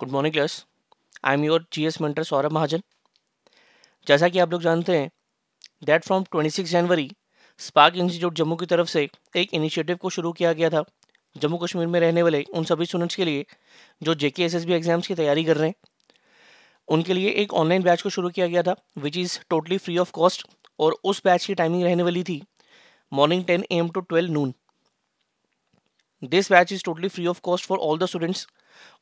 Good morning class I am your GS mentor Saurabh Mahajan जैसा कि आप लोग जानते हैं that from 26 January Spark Institute Jammu की तरफ से एक इनिशिएटिव को शुरू किया गया था जम्मू कश्मीर में रहने वाले उन सभी स्टूडेंट्स के लिए जो जे के एग्ज़ाम्स की तैयारी कर रहे हैं उनके लिए एक ऑनलाइन बैच को शुरू किया गया था which is totally free of cost और उस बैच की टाइमिंग रहने वाली थी morning ten A M to twelve noon this batch is totally free of cost for all the students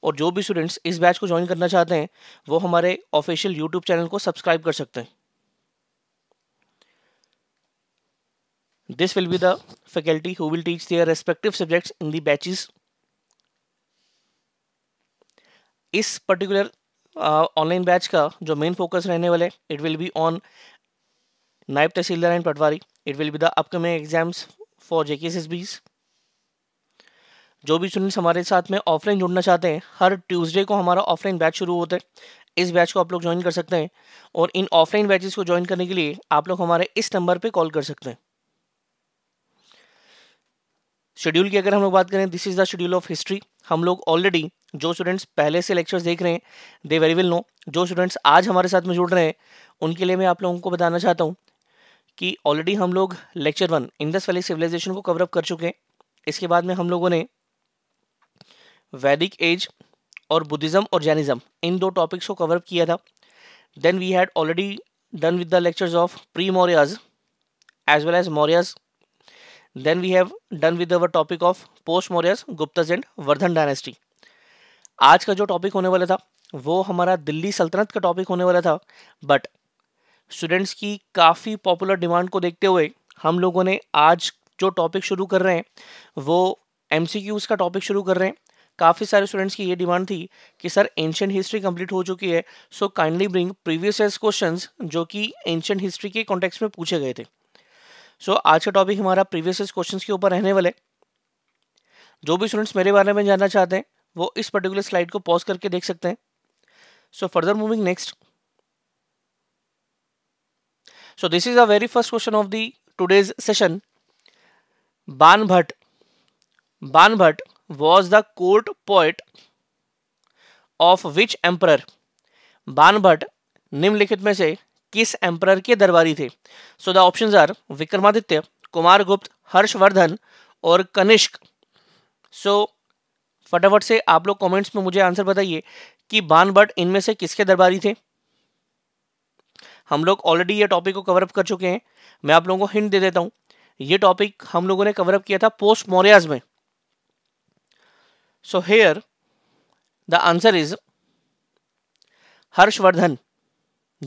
और जो भी स्टूडेंट्स इस बैच को ज्वाइन करना चाहते हैं वो हमारे ऑफिशियल यूट्यूब चैनल को सब्सक्राइब कर सकते हैं this will be the faculty who will teach their respective subjects in the batches इस पर्टिकुलर ऑनलाइन बैच का जो मेन फोकस रहने वाले it will be on naib tehsildar and patwari it will be the upcoming exams for JK S Bs जो भी students हमारे साथ में ऑफलाइन जुड़ना चाहते हैं हर ट्यूसडे को हमारा ऑफलाइन बैच शुरू होता है इस बैच को आप लोग ज्वाइन कर सकते हैं और इन ऑफलाइन बैचेस को ज्वाइन करने के लिए आप लोग हमारे इस नंबर पर कॉल कर सकते हैं शेड्यूल की अगर हम लोग बात करें this is the schedule of history हम लोग ऑलरेडी जो स्टूडेंट्स पहले से लेक्चर्स देख रहे हैं दे वेरी विल नो जो स्टूडेंट्स आज हमारे साथ में जुड़ रहे हैं उनके लिए मैं आप लोगों को बताना चाहता हूँ कि ऑलरेडी हम लोग lecture one Indus valley civilisation को कवरअप कर चुके हैं इसके बाद में हम लोगों ने वैदिक एज और बुद्धिज़्म और जैनिज़्म इन दो टॉपिक्स को कवर किया था then we had already done with the lectures of pre mauryas as well as Mauryas. Then we have done with our topic of post mauryas Guptas and Vardhan dynasty आज का जो topic होने वाला था वो हमारा दिल्ली सल्तनत का टॉपिक होने वाला था बट स्टूडेंट्स की काफ़ी पॉपुलर डिमांड को देखते हुए हम लोगों ने आज जो टॉपिक शुरू कर रहे हैं वो एम का टॉपिक शुरू कर रहे हैं काफ़ी सारे स्टूडेंट्स की ये डिमांड थी कि सर एंशियट हिस्ट्री कंप्लीट हो चुकी है so kindly bring previous years question जो कि एंशियट हिस्ट्री के कॉन्टेक्स में पूछे गए थे सो so, आज का टॉपिक हमारा प्रीवियस ईयर्स क्वेश्चन के ऊपर रहने वाले जो भी स्टूडेंट्स मेरे बारे में जानना चाहते हैं वो इस पर्टिकुलर स्लाइड को पॉज करके देख सकते हैं so further moving next so is a very first question of the of session Ban Bhatt Bana Bhatt was the court poet of which emperor? बान भट्ट निम्नलिखित में से किस एम्पर के दरबारी थे so the option are Vikramaditya Kumar Gupta Harshavardhan और कनिष्क सो so, फटाफट से आप लोग कमेंट्स में मुझे आंसर बताइए कि बान भट्ट इनमें से किसके दरबारी थे हम लोग ऑलरेडी ये टॉपिक को कवरअप कर चुके हैं मैं आप लोगों को हिंट दे देता हूँ ये टॉपिक हम लोगों ने कवरअप किया था पोस्ट मौर्याज में So here the answer is Harshavardhan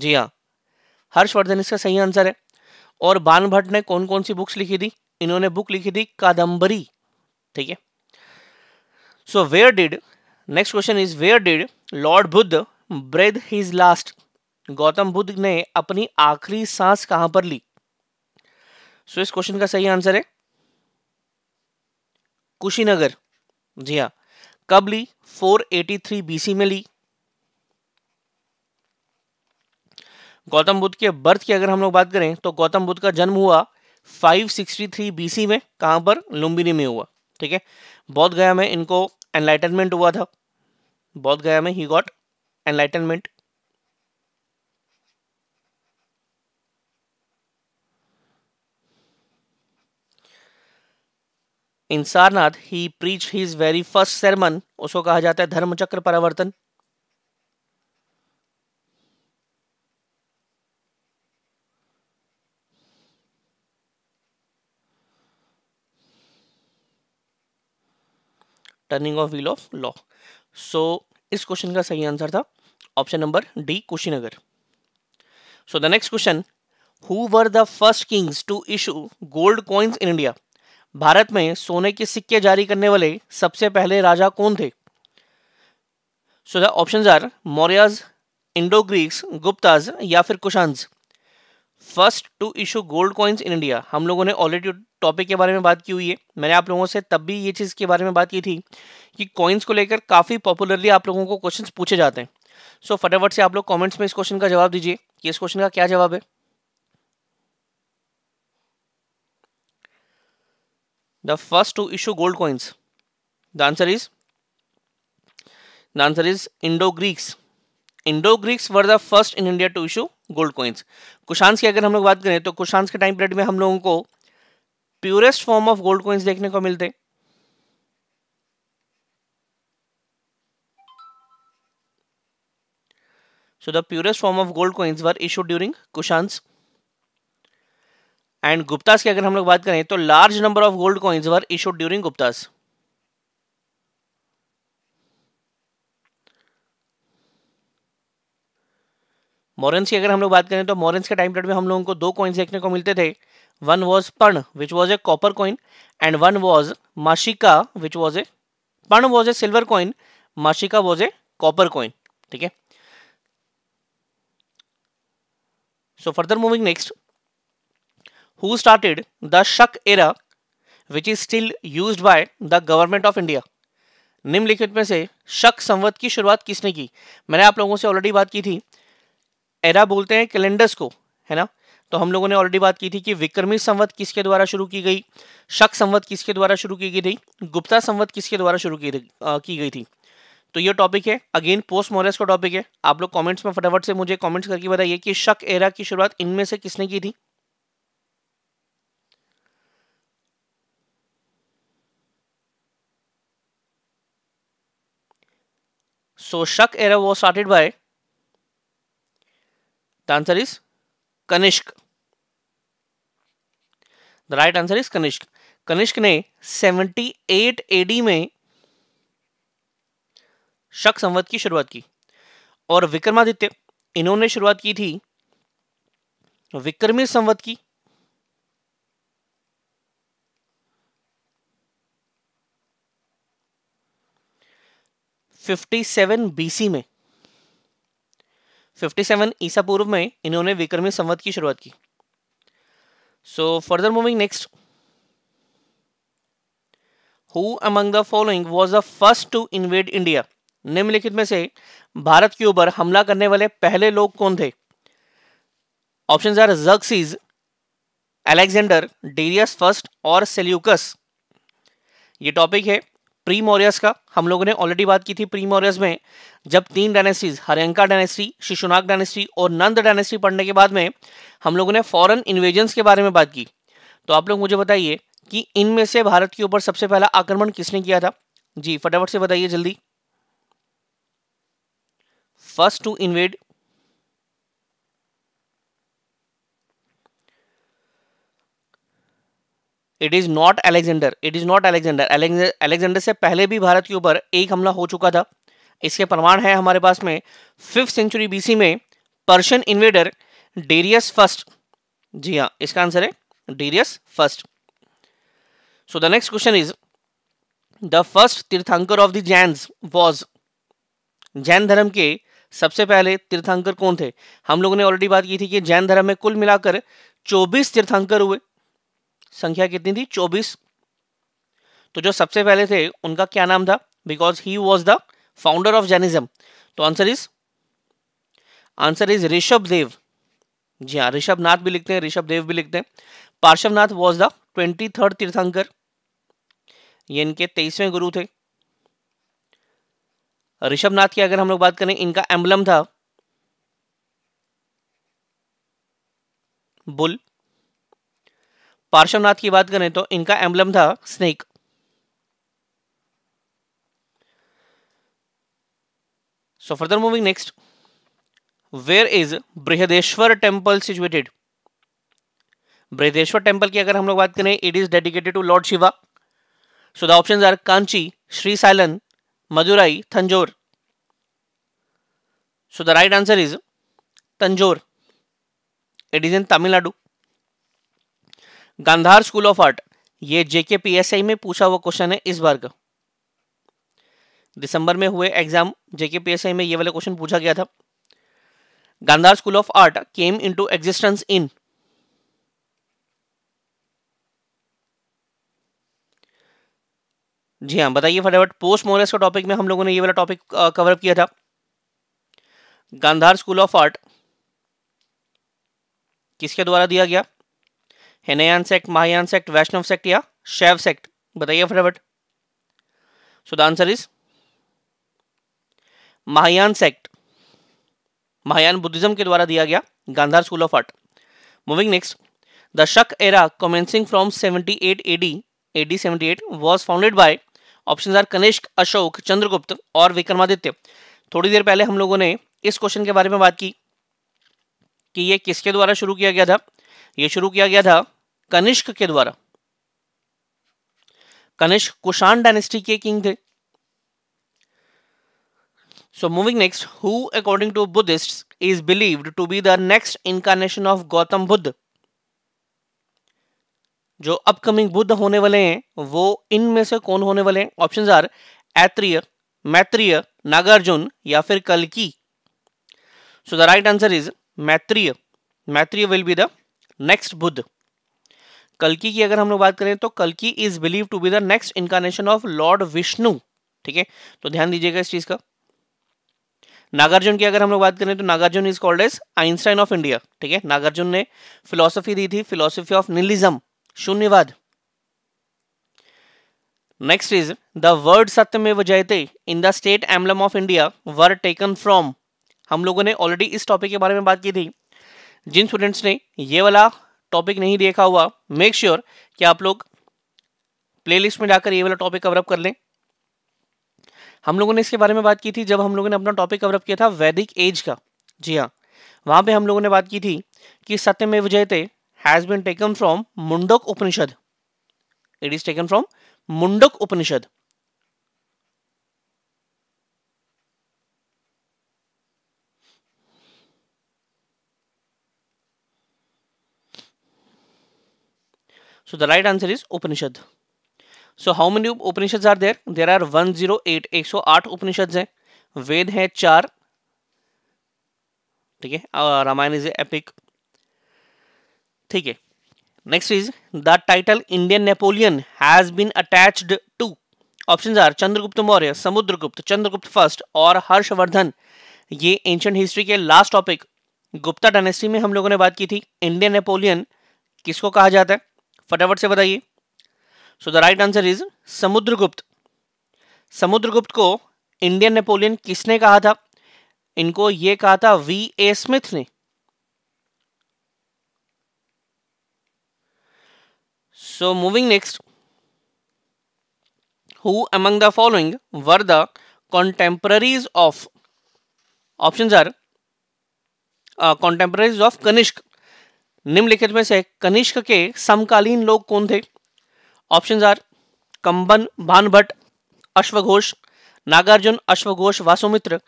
जी हाँ हर्षवर्धन इसका सही आंसर है और बान भट्ट ने कौन कौन सी बुक्स लिखी थी इन्होंने बुक लिखी थी कादम्बरी ठीक है so where did next question is where did lord Buddha breathe his last Gautam Buddha ने अपनी आखिरी सांस कहां पर ली सो so, इस क्वेश्चन का सही आंसर है कुशीनगर जी हाँ कब ली 483 बीसी में ली गौतम बुद्ध के बर्थ की अगर हम लोग बात करें तो गौतम बुद्ध का जन्म हुआ 563 बीसी में कहां पर लुम्बिनी में हुआ ठीक है बौद्ध गया में इनको एनलाइटनमेंट हुआ था बौद्ध गया में he got enlightenment in Sarnath he preach his very first sermon उसको कहा जाता है धर्मचक्र परिवर्तन turning of wheel of law so इस क्वेश्चन का सही आंसर था option number D Kushinagar so the next question who were the first kings to issue gold coins in India Bharat में सोने के सिक्के जारी करने वाले सबसे पहले राजा कौन थे so the option are Mauryas Indo Greeks Guptas या फिर Kushans first to issue gold coins in India हम लोगों ने ऑलरेडी टॉपिक के बारे में बात की हुई है मैंने आप लोगों से तब भी ये चीज़ के बारे में बात की थी कि कॉइन्स को लेकर काफ़ी पॉपुलरली आप लोगों को क्वेश्चन पूछे जाते हैं सो so, फटाफट से आप लोग कॉमेंट्स में इस क्वेश्चन का जवाब दीजिए कि इस क्वेश्चन का क्या जवाब है the first to issue gold coins? The answer is the answer is Indo-Greeks. Indo-Greeks were the first in India to issue gold coins kushans ki agar hum log baat kare to kushans ke time period mein hum logon ko purest form of gold coins dekhne ko milte so the purest form of gold coins were issued during kushans and Guptas की अगर हम लोग बात करें तो large number of gold coins were issued during Guptas मोरेंस की अगर हम लोग बात करें तो मॉरेंस के टाइम पीरियड में हम लोगों को दो कॉइन्स देखने को मिलते थे one was parna which was a copper coin and one was mashika which was a parna was a silver coin mashika was a copper coin ठीक है so further moving next who started the Shak era which is still used by the government of India. निम्नलिखित में से शक संवत की शुरुआत किसने की मैंने आप लोगों से ऑलरेडी बात की थी एरा बोलते हैं कैलेंडर्स को है ना तो हम लोगों ने ऑलरेडी बात की थी कि विक्रमी संवत किसके द्वारा शुरू की गई शक संवत किसके द्वारा शुरू की गई थी गुप्ता संवत किसके द्वारा शुरू की, की गई थी तो ये टॉपिक है अगेन पोस्ट मॉरस का टॉपिक है आप लोग कॉमेंट्स में फटाफट से मुझे कॉमेंट्स करके बताइए कि शक एरा की शुरुआत इनमें से किसने की थी So Shak era was started by the answer is Kanishk. The right answer is Kanishk. Kanishk ने 78 एडी में शक संवत की शुरुआत की और विक्रमादित्य इन्होंने शुरुआत की थी विक्रमी संवत की 57 बीसी में 57 ईसा पूर्व में इन्होंने विक्रमी संवत की शुरुआत की so further moving next who among the following was the first to invade India निम्नलिखित में से भारत के ऊपर हमला करने वाले पहले लोग कौन थे option are Xerxes Alexander Darius first और सेल्यूकस ये टॉपिक है प्री मौर्यस का हम लोगों ने ऑलरेडी बात की थी प्री मौर्यस में जब तीन dynasties Haryanka dynasty Shishunag dynasty और नंद डायनेस्टी पढ़ने के बाद में हम लोगों ने फॉरन इन्वेजन्स के बारे में बात की तो आप लोग मुझे बताइए कि इनमें से भारत के ऊपर सबसे पहला आक्रमण किसने किया था जी फटाफट से बताइए जल्दी first to invade it is not Alexander it is not Alexander Alexander से पहले भी भारत के ऊपर एक हमला हो चुका था इसके प्रमाण है हमारे पास में फिफ्थ सेंचुरी बीसी में पर्शियन इन्वेडर डेरियस फर्स्ट जी हाँ इसका आंसर है Darius first so the next question is the first Tirthankar of the Jains was Jain धर्म के सबसे पहले तीर्थंकर कौन थे हम लोगों ने ऑलरेडी बात की थी कि जैन धर्म में कुल मिलाकर 24 तीर्थंकर हुए संख्या कितनी थी चौबीस तो जो सबसे पहले थे उनका क्या नाम था because he was the founder of Jainism तो answer is answer is Rishabh Dev जी हाँ ऋषभ नाथ भी लिखते हैं ऋषभ देव भी लिखते हैं Parshvanath was the twenty third Tirthankar ये इनके तेईसवें गुरु थे ऋषभनाथ की अगर हम लोग बात करें इनका एम्बलम था बुल पार्श्वनाथ की बात करें तो इनका एम्बलम था snake so further moving next where is Brihadeshwar temple situated Brihadeshwar temple की अगर हम लोग बात करें it is dedicated to lord Shiva so the option are Kanchi Sri Sailam Madurai Tanjore so the right answer is Tanjore it is in Tamil Nadu Gandhara school of art ये JK PSI में पूछा हुआ क्वेश्चन है इस बार का दिसंबर में हुए एग्जाम जेके पीएसआई में ये वाला क्वेश्चन पूछा गया था Gandhara school of art came into existence in जी हाँ बताइए फटाफट पोस्ट मोरस का टॉपिक में हम लोगों ने ये वाला टॉपिक कवरअप किया था गांधार स्कूल ऑफ आर्ट किसके द्वारा दिया गया Hinayana sect Mahayana sect Vaishnava sect या शैव सेक्ट बताइए फटाफट so the answer is Mahayana sect Mahayana Buddhism के द्वारा दिया गया Gandhara school of art moving next the Shaka era commencing from 78 AD AD 78 was founded by options are Kanishka Ashoka Chandragupta और विक्रमादित्य थोड़ी देर पहले हम लोगों ने इस क्वेश्चन के बारे में बात की कि ये किसके द्वारा शुरू किया गया था ये शुरू किया गया था कनिष्क के द्वारा कनिष्क कुषाण डायनेस्टी के किंग थे so moving next who according to Buddhist is believed to be the next incarnation of Gautam Buddha जो अपकमिंग बुद्ध होने वाले हैं वो इनमें से कौन होने वाले हैं ऑप्शन आर ऐत्रिय मैत्रिय नागार्जुन या फिर कलकी सो the right answer is मैत्रीय मैत्रिय will be the next Buddha कलकी की अगर हम लोग बात करें तो कलकी is believe to be the next incarnation of Lord Vishnu ठीक है तो ध्यान दीजिएगा इस चीज का नागार्जुन की अगर हम लोग बात करें तो Nagarjuna is called as Einstein of India ठीक है नागार्जुन ने फिलोसफी दी थी फिलोसफी ऑफ निलिज्म शून्यवाद next is the word Satyameva Jayate in the state emblem of India were taken from हम लोगों ने ऑलरेडी इस टॉपिक के बारे में बात की थी जिन स्टूडेंट्स ने ये वाला टॉपिक नहीं देखा हुआ मेक श्योर sure कि आप लोग प्लेलिस्ट में जाकर ये वाला टॉपिक कवरअप कर लें हम लोगों ने इसके बारे में बात की थी जब हम लोगों ने अपना टॉपिक कवरअप किया था वैदिक एज का जी हाँ वहां पे हम लोगों ने बात की थी कि Satyameva Jayate has been taken from Mundaka Upanishad it is taken from Mundaka Upanishad So the right answer is Upanishad. So how many Upanishads are there? There are 108, 108 Upanishads हैं. वेद है चार ठीक है और रामायण इज एपिक ठीक है next is the title Indian Napoleon has been attached to options are Chandragupta Maurya Samudragupta Chandragupta first और हर्षवर्धन ये एंशंट हिस्ट्री के लास्ट टॉपिक गुप्ता डायनेस्टी में हम लोगों ने बात की थी इंडियन नेपोलियन किसको कहा जाता है फटाफट से बताइए so the right answer is Samudragupta Samudragupta को इंडियन नेपोलियन किसने कहा था इनको यह कहा था वी ए स्मिथ ने सो moving next who among the following were the कॉन्टेम्प्ररीज of option are कॉन्टेम्प्ररीज of Kanishka निम्नलिखित में से कनिष्क के समकालीन लोग कौन थे option are कंबन भानभट्ट अश्वघोष Nagarjuna अश्वघोष वासुमित्र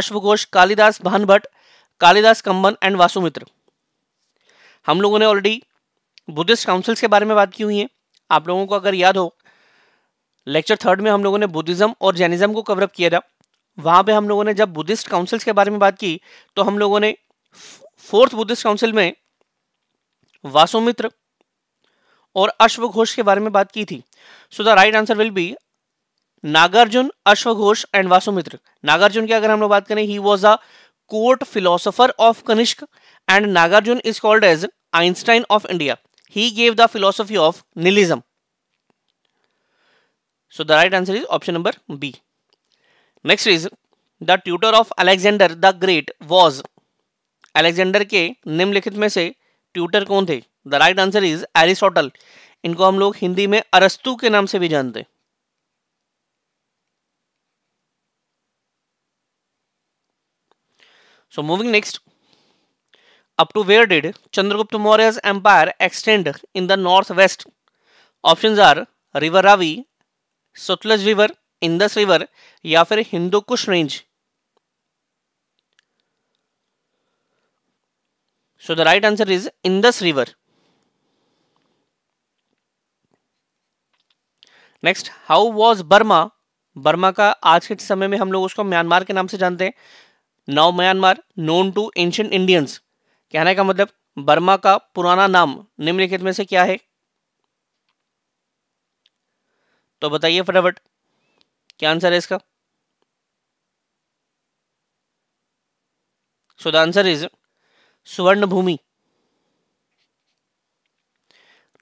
अश्वघोष Kalidas भानभट्ट Kalidas कंबन and वासुमित्र हम लोगों ने ऑलरेडी बुद्धिस्ट काउंसिल्स के बारे में बात की हुई है आप लोगों को अगर याद हो लेक्चर थर्ड में हम लोगों ने बुद्धिज्म और जैनिज्म को कवरअप किया था वहां पे हम लोगों ने जब बुद्धिस्ट काउंसिल्स के बारे में बात की तो हम लोगों ने फोर्थ बुद्धिस्ट काउंसिल में वासुमित्र और अश्वघोष के बारे में बात की थी so the right answer will be Nagarjuna अश्वघोष एंड वासुमित्र नागार्जुन की अगर हम लोग बात करें he was a court philosopher of Kanishka and Nagarjuna is called as Einstein of India he gave the philosophy of nihilism so the right answer is option number B next is the tutor of Alexander the great was Alexander के निम्नलिखित में से tutor कौन थे the right answer is Aristotle इनको हम लोग हिंदी में अरस्तु के नाम से भी जानते so moving next up to where did Chandragupta Maurya empire extend in the north west option are river Ravi Sutlej river Indus river या फिर Hindu Kush range So the right answer is Indus River. Next how was Burma Burma का आज के समय में हम लोग उसको म्यांमार के नाम से जानते हैं now Myanmar known to ancient Indians कहने का मतलब बर्मा का पुराना नाम निम्नलिखित में से क्या है तो बताइए फटाफट क्या आंसर है इसका सो the answer is Swarna Bhumi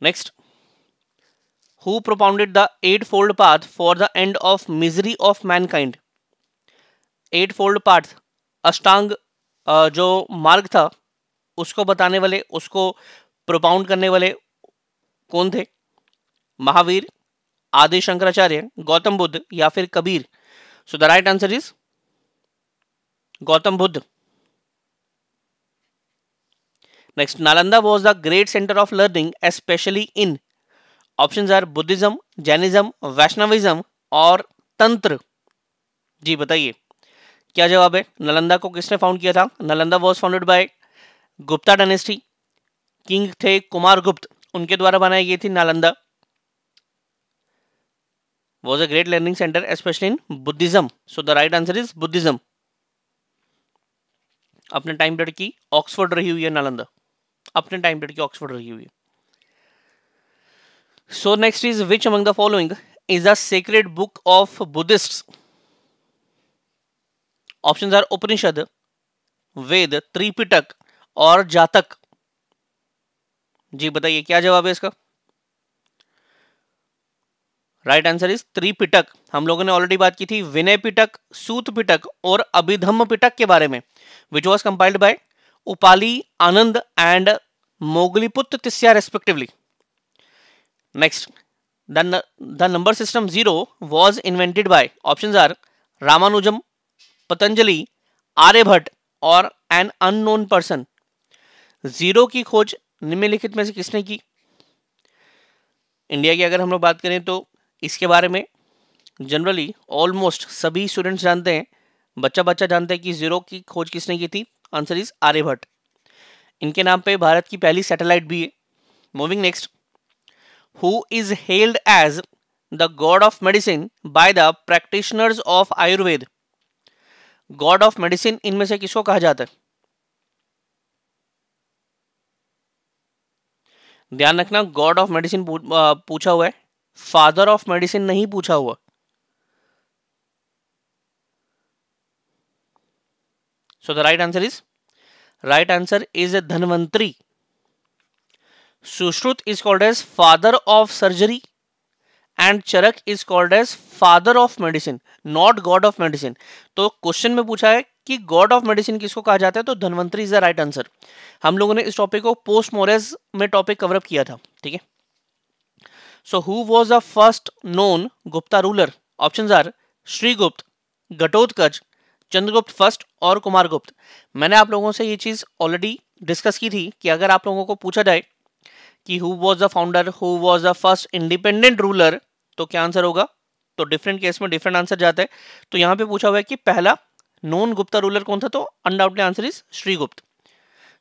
next who propounded the eightfold path for the end of misery of mankind eightfold path अष्टांग जो मार्ग था उसको बताने वाले उसको प्रोपाउंड करने वाले कौन थे महावीर आदि शंकराचार्य गौतम बुद्ध या फिर Kabir so the right answer is Gautam Buddha Next, Nalanda was the great center of learning, especially in options are Buddhism, Jainism, Vaishnavism और तंत्र जी बताइए क्या जवाब है नालंदा को किसने फाउंड किया था Nalanda was founded by Gupta dynasty king थे कुमार गुप्त उनके द्वारा बनाई गई थी Nalanda was a great learning centre specially in Buddhism so the right answer is Buddhism अपने टाइम पीरियड की ऑक्सफोर्ड रही हुई है नालंदा अपने टाइम पीरियड की ऑक्सफोर्ड रही हुई so next is which among the following is a sacred book of Buddhist option are Upanishad Veda Tripitaka और जातक जी बताइए क्या जवाब है इसका राइट आंसर इज त्रिपिटक हम लोगों ने ऑलरेडी बात की थी विनय पिटक सूत पिटक और अभिधम पिटक के बारे में which was compiled by Upali Ananda and Moggaliputta Tissa respectively next the number system zero was invented by option are Ramanujan Patanjali Aryabhatta और एन अननोन पर्सन जीरो की खोज निम्नलिखित में से किसने की इंडिया की अगर हम लोग बात करें तो इसके बारे में जनरली ऑलमोस्ट सभी स्टूडेंट्स जानते हैं बच्चा बच्चा जानते हैं कि जीरो की खोज किसने की थी आंसर इज आर्यभट्ट इनके नाम पे भारत की पहली सैटेलाइट भी है moving next who is held as the god of medicine by the practitioners of Ayurveda god of medicine इनमें से किसको कहा जाता है ध्यान रखना गॉड ऑफ मेडिसिन पूछा हुआ है फादर ऑफ मेडिसिन नहीं पूछा हुआ the right answer is right answer is A Dhanvantari Sushruta is called as father of surgery and Charaka is called as father of medicine not god of medicine तो question में पूछा है कि गॉड ऑफ मेडिसिन किसको कहा जाता है तो Dhanvantari is the right answer हम लोगों ने इस टॉपिक को पोस्ट मोरेज में टॉपिक कवरअप किया था ठीक है so who was the first known Gupta ruler option are Srigupta Ghatotkacha Chandragupta first और कुमार गुप्त मैंने आप लोगों से ये चीज़ ऑलरेडी डिस्कस की थी कि अगर आप लोगों को पूछा जाए कि who was the founder who was the first independent ruler तो क्या आंसर होगा तो डिफरेंट केस में डिफरेंट आंसर जाता है तो यहाँ पे पूछा हुआ है कि पहला नॉन गुप्ता रूलर कौन था तो undoubtedly answer is Srigupta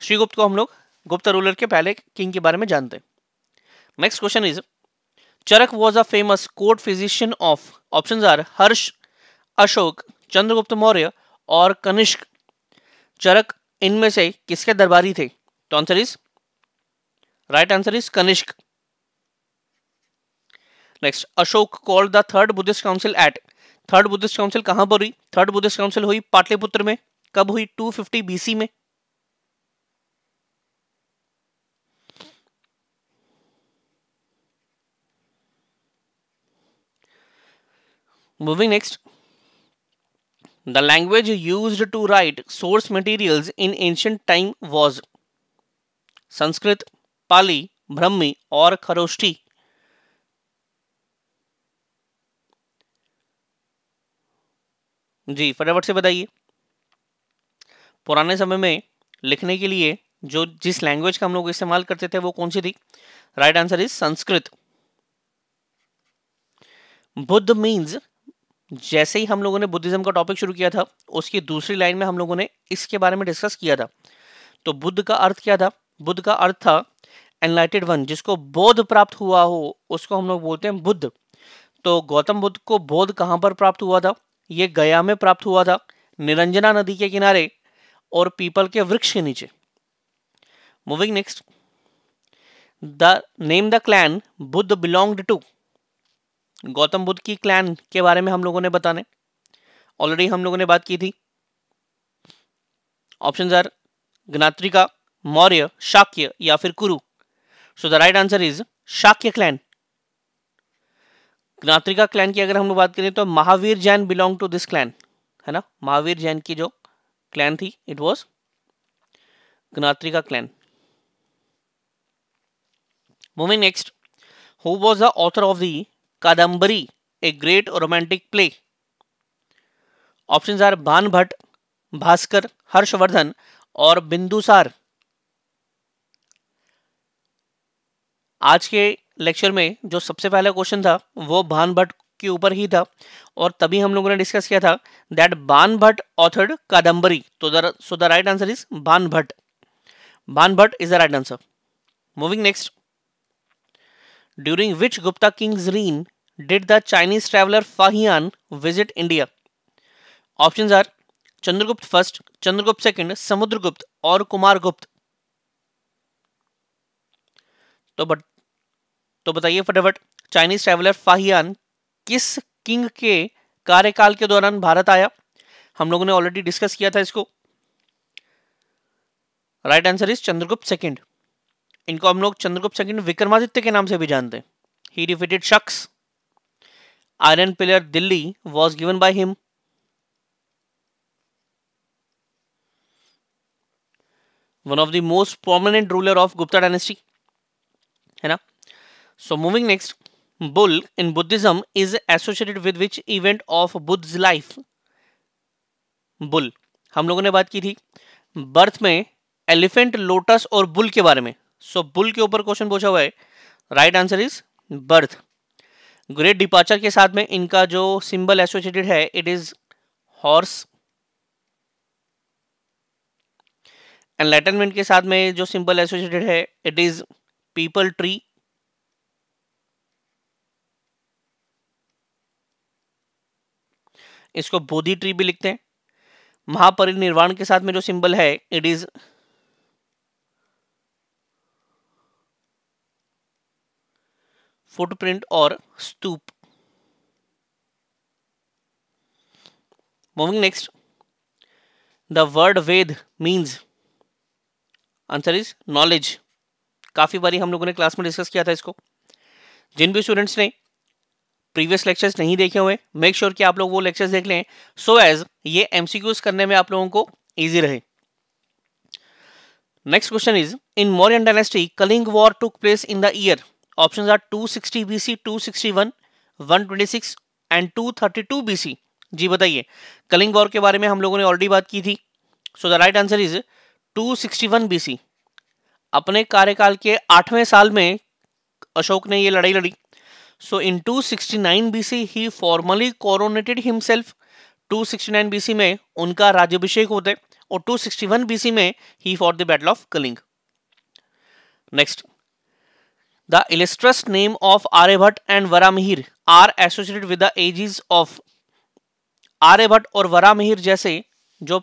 Srigupta को हम लोग गुप्ता रूलर के पहले किंग के बारे में जानते हैं next question is Charak was a famous court physician of option are Harsha Ashoka Chandragupta Maurya और कनिष्क चरक इनमें से किसके दरबारी थे तो answer is right answer is Kanishka next Ashoka called the third Buddhist council at third Buddhist council कहां पर हुई थर्ड बुद्धिस्ट काउंसिल हुई पाटलिपुत्र में कब हुई 250 बीसी में moving next the language used to write source material in ancient time was Sanskrit Pali Brahmi और खरोष्ठी जी फटाफट से बताइए पुराने समय में लिखने के लिए जो जिस लैंग्वेज का हम लोग इस्तेमाल करते थे वो कौन सी थी right answer is Sanskrit Buddha means जैसे ही हम लोगों ने बुद्धिज्म का टॉपिक शुरू किया था उसकी दूसरी लाइन में हम लोगों ने इसके बारे में डिस्कस किया था तो बुद्ध का अर्थ क्या था बुद्ध का अर्थ था एनलाइटेड वन जिसको बोध प्राप्त हुआ हो उसको हम लोग बोलते हैं बुद्ध तो गौतम बुद्ध को बोध कहाँ पर प्राप्त हुआ था ये गया में प्राप्त हुआ था निरंजना नदी के किनारे और पीपल के वृक्ष के नीचे moving next the name the clan Buddha belonged to Gautam Buddha की क्लैन के बारे में हम लोगों ने बताने ऑलरेडी हम लोगों ने बात की थी ऑप्शन आर ज्ञात्रिका मौर्य शाक्य या फिर Kuru so the right answer is Shakya clan Jnatrika clan की अगर हम लोग बात करें तो Mahavir Jain belong to this clan है ना महावीर जैन की जो क्लैन थी it was Jnatrika clan moving next who was the author of the Kadambari a great romantic play option are Bhan Bhatt, Bhaskar, और बिंदुसार आज के लेक्चर में जो सबसे पहला क्वेश्चन था वो भान भट्ट के ऊपर ही था और तभी हम लोगों ने डिस्कस किया था दैट बान भट्ट ऑथर्ड कादंबरी तो so the right answer is Bana Bhatt Bana Bhatta is the right answer moving next during which Gupta kings reign did the Chinese traveller Fahien visit India option are Chandragupta first Chandragupta second, Samudragupta और कुमार गुप्त तो बट तो बताइए फटाफट चाइनीज ट्रेवलर फाहियान किस king के कार्यकाल के दौरान भारत आया हम लोगों ने ऑलरेडी डिस्कस किया था इसको right answer is Chandragupta second इनको हम लोग चंद्रगुप्त सेकंड विक्रमादित्य के नाम से भी जानते हैं ही डिफिटेड शख्स iron pillar Delhi was given by him. One of the most prominent ruler of Gupta dynasty. है ना? So moving next, bull in Buddhism is associated with which event of Buddha's life? बुल हम लोगों ने बात की थी बर्थ में एलिफेंट लोटस और बुल के बारे में सो so, बुल के ऊपर क्वेश्चन पूछा हुआ है right answer is birth great departure के साथ में इनका जो सिंबल एसोसिएटेड है इट इज हॉर्स एनलाइटनमेंट के साथ में जो सिंबल एसोसिएटेड है इट इज पीपल ट्री इसको बोधि ट्री भी लिखते हैं महापरिनिर्वाण के साथ में जो सिंबल है इट इज फुटप्रिंट और stupa moving next the word Veda means answer is knowledge काफ़ी बारी हम लोगों ने क्लास में डिस्कस किया था इसको जिन भी स्टूडेंट्स ने प्रीवियस लेक्चर्स नहीं देखे हुए मेक श्योर sure कि आप लोग वो लेक्चर्स देख लें सो so एज ये एमसीक्यूज करने में आप लोगों को ईजी रहे next question is in Mauryan dynasty Kalinga war took place in the year Options are 260 BC, 261, 126 and 232 BC. जी बताइए कलिंग वॉर के बारे में हम लोगों ने ऑलरेडी बात की थी so the right answer is 261 BC. अपने कार्यकाल के आठवें साल में अशोक ने ये लड़ाई लड़ी so in 269 BC he formally coronated himself 269 BC में उनका राज्याभिषेक होता है और 261 BC में he fought the battle of Kalinga next the illustrious name of Aryabhatta and Varahamihira are associated with the ages of Aryabhatta और वरामिहिर जैसे जो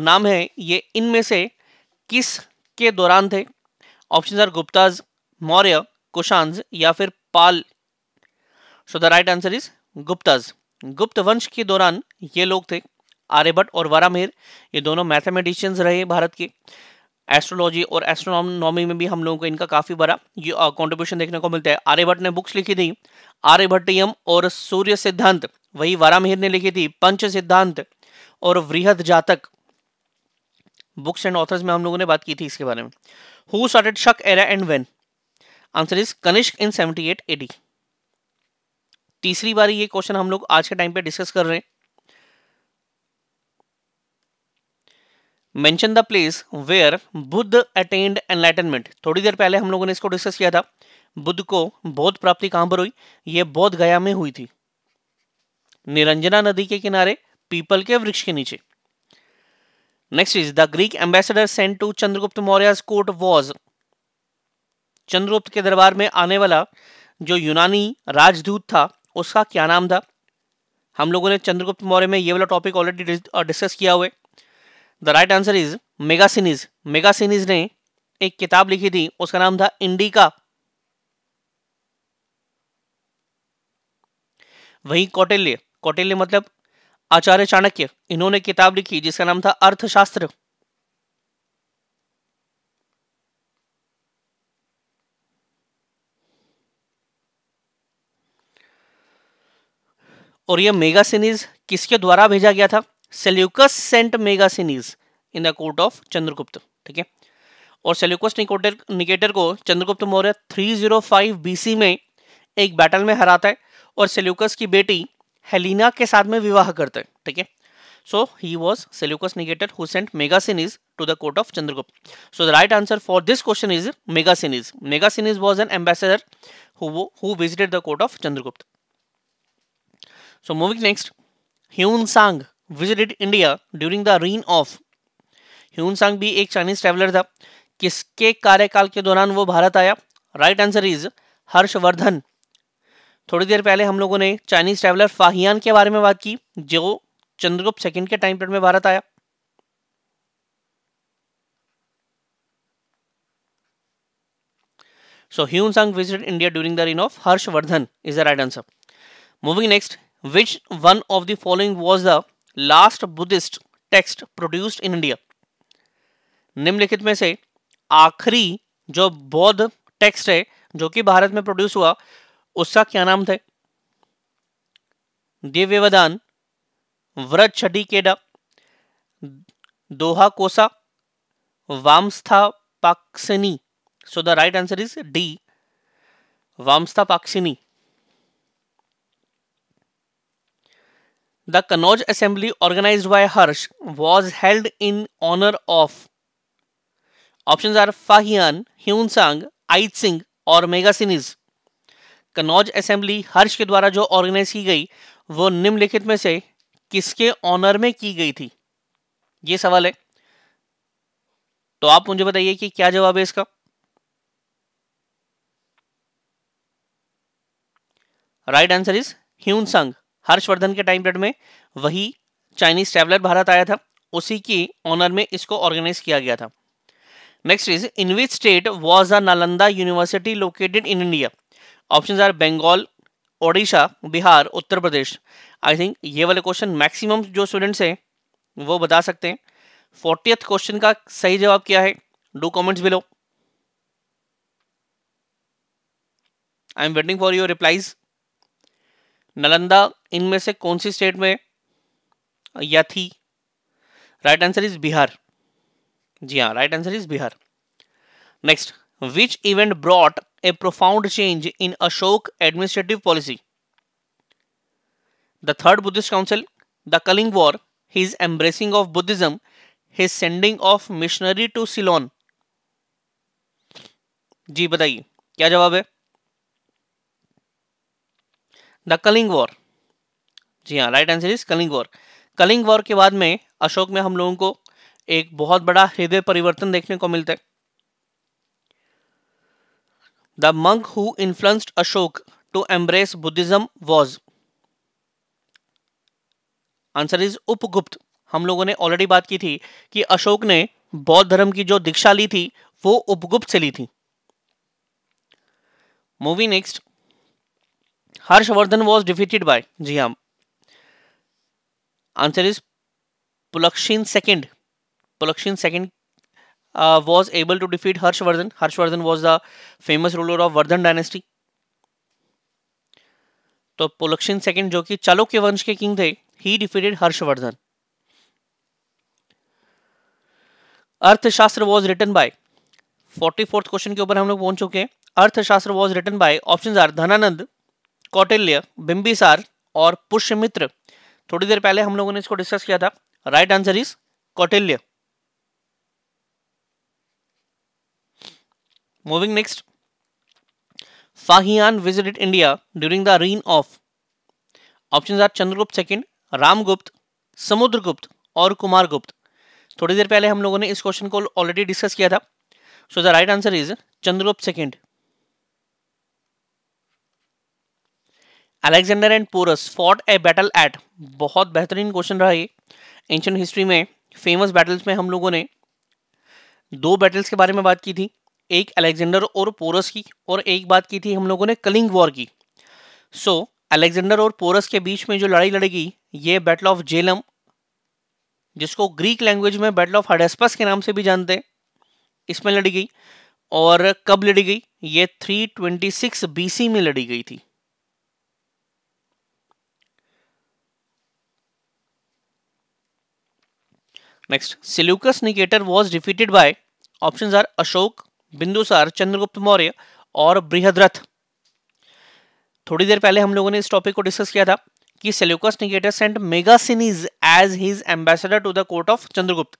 नाम है ये इनमें से किस के दौरान थे ऑप्शन आर गुप्ताज मौर्य कुशांज या फिर Pala so the right answer is Guptas Gupta वंश के दौरान ये लोग थे आर्यभट्ट और वरामिहिर ये दोनों मैथमेटिशियंस रहे भारत के एस्ट्रोलॉजी और एस्ट्रोनॉमी में भी हम लोगों को इनका काफ़ी बड़ा ये कॉन्ट्रीब्यूशन देखने को मिलता है आर्यभट्ट ने बुक्स लिखी थी आर्यभट्टियम और सूर्य सिद्धांत वही वारामहिर ने लिखी थी पंच सिद्धांत और वृहद जातक बुक्स एंड ऑथर्स में हम लोगों ने बात की थी इसके बारे में who started Shaka era and when answer is Kanishka in eight AD तीसरी बार ये क्वेश्चन हम लोग आज के टाइम पे डिस्कस कर रहे हैं mention the place where Buddha attained enlightenment थोड़ी देर पहले हम लोगों ने इसको डिस्कस किया था बुद्ध को बौद्ध प्राप्ति कहां पर हुई ये बौद्ध गया में हुई थी निरंजना नदी के किनारे पीपल के वृक्ष के नीचे next is the Greek ambassador sent to Chandragupta Maurya court was Chandragupta के दरबार में आने वाला जो यूनानी राजदूत था उसका क्या नाम था हम लोगों ने चंद्रगुप्त मौर्य में ये वाला टॉपिक ऑलरेडी डिस्कस किया हुआ the right answer is Megasthenes Megasthenes ने एक किताब लिखी थी उसका नाम था इंडिका वही कौटिल्य कौटिल्य मतलब आचार्य चाणक्य इन्होंने किताब लिखी जिसका नाम था अर्थशास्त्र और यह मेगा सीरीज किसके द्वारा भेजा गया था Seleucus sent Megasthenes in the court of Chandragupta ठीक है और सेल्यूकस निकोटर निकेटर को चंद्रगुप्त मौर्य 305 बीसी में एक बैटल में हराता है और सेल्यूकस की बेटी हेलिना के साथ में विवाह करता है ठीक है so he was Seleucus Nicator who sent Megasthenes to the court of Chandragupta so the right answer for this question is mega Megasthenes was an ambassador who visited the court of Chandragupta so moving next Hiuen Tsang visited India during the reign of Hiuen Tsang भी एक Chinese traveller था किसके कार्यकाल के दौरान वो भारत आया right answer is Harshvardhan थोड़ी देर पहले हम लोगों ने चाइनीज ट्रेवलर फाहियान के बारे में बात की जो चंद्रगुप्त सेकंड के टाइम पीरियड में भारत आया सो Hiuen Tsang visited India during the reign of Harshavardhana is the right answer moving next which one of the following was the last Buddhist text produced in India निम्नलिखित में से आखिरी जो बौद्ध टेक्स्ट है जो कि भारत में प्रोड्यूस हुआ उसका क्या नाम था दिव्यवधान व्रत छठी केडा दोहा कोसा वामस्था पाक्सनी so the right answer is D वामस्था पाक्सिनी the Kannauj assembly organise by Harsha was held in honour of option are Fahien Hyun Sang, Ait और Megasthenes Kannauj assembly Harsha के द्वारा जो ऑर्गेनाइज की गई वो निम्नलिखित में से किसके ऑनर में की गई थी ये सवाल है तो आप मुझे बताइए कि क्या जवाब है इसका राइट आंसर इज ह्यून संघ हर्षवर्धन के टाइम पीरियड में वही चाइनीज ट्रेवलर भारत आया था उसी की ऑनर में इसको ऑर्गेनाइज किया गया था next is in which state was a Nalanda university located in India option are Bengal Odisha Bihar Uttar Pradesh I think ये वाले क्वेश्चन मैक्सिमम जो स्टूडेंट्स हैं वो बता सकते हैं फोर्टियथ क्वेश्चन का सही जवाब क्या है do comments below I am waiting for your replies Nalanda इनमें से कौन सी स्टेट में या थी राइट आंसर इज बिहार जी हाँ right answer is Bihar next which event brought a profound change in Ashoka administrative policy the third Buddhist council the Kalinga war his embracing of Buddhism his sending of missionary to Ceylon जी बताइए क्या जवाब है the Kalinga war जी हाँ right answer is Kalinga war Kalinga war के बाद में अशोक में हम लोगों को एक बहुत बड़ा हृदय परिवर्तन देखने को मिलता है the monk who influenced Ashoka to embrace Buddhism was answer is Upagupta हम लोगों ने ऑलरेडी बात की थी कि अशोक ने बौद्ध धर्म की जो दीक्षा ली थी वो उपगुप्त से ली थी moving next Harshavardhana was defeated by जी हाँ answer is Pulakeshin second Pulakeshin second was able to defeat Harshavardhana Harshavardhana was the famous ruler of Vardhana dynasty तो पुलक्षिन सेकेंड जो कि चालुक्य वंश के किंग थे ही defeated Harshavardhana Arthashastra was written by fourth question के ऊपर हम लोग पहुंच चुके हैं Arthashastra was written by option are Dhanananda Kautilya Bimbisara और पुष्यमित्र थोड़ी देर पहले हम लोगों ने इसको डिस्कस किया था right answer is Kautilya moving next Fahien visited India during the reign of option are Chandragupta second Ramagupta Samudragupta और कुमारगुप्त थोड़ी देर पहले हम लोगों ने इस क्वेश्चन को ऑलरेडी डिस्कस किया था so the right answer is Chandragupta second Alexander and Porus fought a battle at बहुत बेहतरीन क्वेश्चन रहा ये एंशंट हिस्ट्री में फेमस बैटल्स में हम लोगों ने दो बैटल्स के बारे में बात की थी एक अलेक्जेंडर और पोरस की और एक बात की थी हम लोगों ने कलिंग वॉर की सो so, अलेक्जेंडर और पोरस के बीच में जो लड़ाई लड़ेगी ये बैटल ऑफ जेलम जिसको ग्रीक लैंग्वेज में बैटल ऑफ हडेस्पस के नाम से भी जानते हैं इसमें लड़ी गई और कब लड़ी गई ये 326 बीसी में लड़ी गई थी next Seleucus Nicator was defeated by option are Ashoka Bindusara Chandragupta Maurya और बृहद्रथ थोड़ी देर पहले हम लोगों ने इस टॉपिक को डिस्कस किया था कि Seleucus Nicator sent Megasthenes as his ambassador to the court of Chandragupta